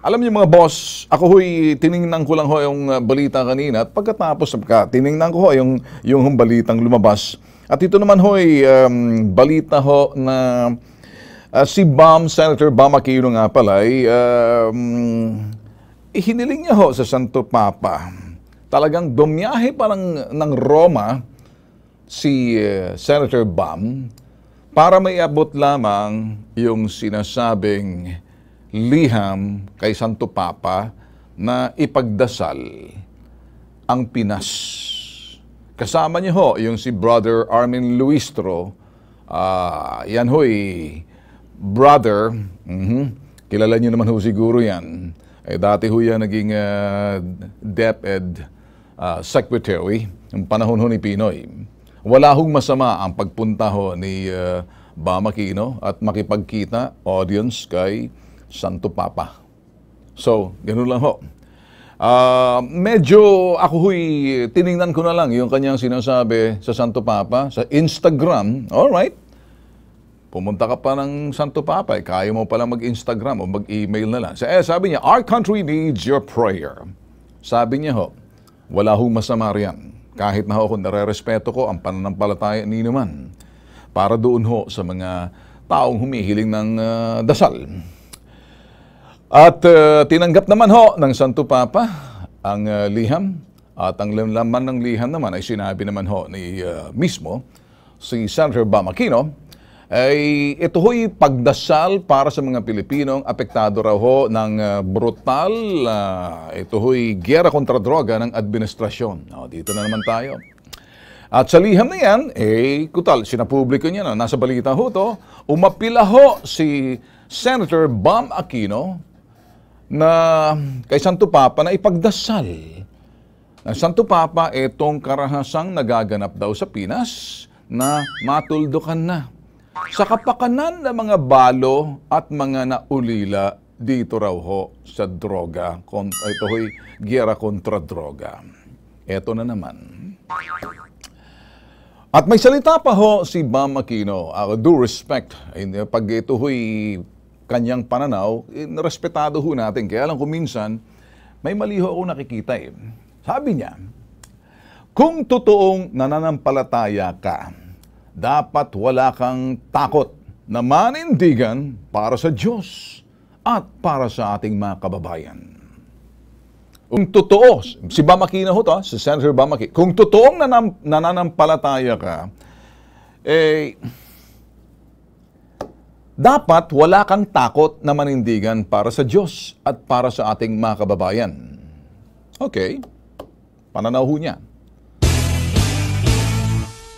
Alam niyo mga boss, ako ho'y tiningnan ko lang ho yung ah, balita kanina at pagkatapos ka, tiningnan ko ho yung, yung balitang lumabas. At ito naman ho'y um, balita ho na uh, si Bam, Senator Bam Aquino nga pala ay uh, um, hiniling niya ho sa Santo Papa. Talagang dumiyahe parang ng, Roma si uh, Senator Bam para maiabot lamang yung sinasabing liham kay Santo Papa na ipagdasal ang Pinas. Kasama niyo ho yung si Brother Armin Luistro. Uh, yan ho'y brother. Mm-hmm. Kilala niyo naman ho siguro yan. Eh, dati ho yan naging uh, ah, DepEd uh, ah, Secretary ng panahon ho ni Pinoy. Wala hong masama ang pagpunta ho ni uh, Bamakino at makipagkita audience kay Santo Papa. So, ganun lang ho. Uh, medyo ako huy, tiningnan ko na lang yung kanyang sinasabi sa Santo Papa, sa Instagram. Alright. Pumunta ka pa ng Santo Papa, eh, kaya mo pala mag-Instagram o mag-email na lang. So, eh, sabi niya, our country needs your prayer. Sabi niya ho, wala hong masama riyan. Kahit na ho kung nare-respeto ko ang pananampalataya ni naman. Para doon ho sa mga taong humihiling ng uh, dasal. At uh, tinanggap naman ho ng Santo Papa ang uh, liham at ang laman ng liham naman ay sinabi naman ho ni uh, mismo si Senator Bam Aquino ay ito ho'y pagdasal para sa mga Pilipinong apektado raw ho ng uh, brutal uh, ito ho'y gera kontra droga ng administrasyon. O, dito na naman tayo. At sa liham na yan, eh, kutal, sinapubliko niya na, nasa balita ho to, umapila ho si Senator Bam Aquino na kay Santo Papa na ipagdasal ng Santo Papa itong karahasang nagaganap daw sa Pinas na matuldukan na sa kapakanan ng mga balo at mga naulila dito raw ho sa droga. Kon, ito ho'y giyera kontra droga. Ito na naman. At may salita pa ho si Bam Aquino. Uh, due respect, pag ito ho'y kanyang pananaw, eh, respetado ho natin. Kaya lang kung minsan, may mali ho ako nakikita eh. Sabi niya, kung totoong nananampalataya ka, dapat wala kang takot na manindigan para sa Diyos at para sa ating mga kababayan kung totoo, si Bamakina ho to, si Senator Bamakina, kung totoong nanam, nananampalataya ka, eh, dapat wala kang takot na manindigan para sa Diyos at para sa ating mga kababayan. Okay, pananaw niya.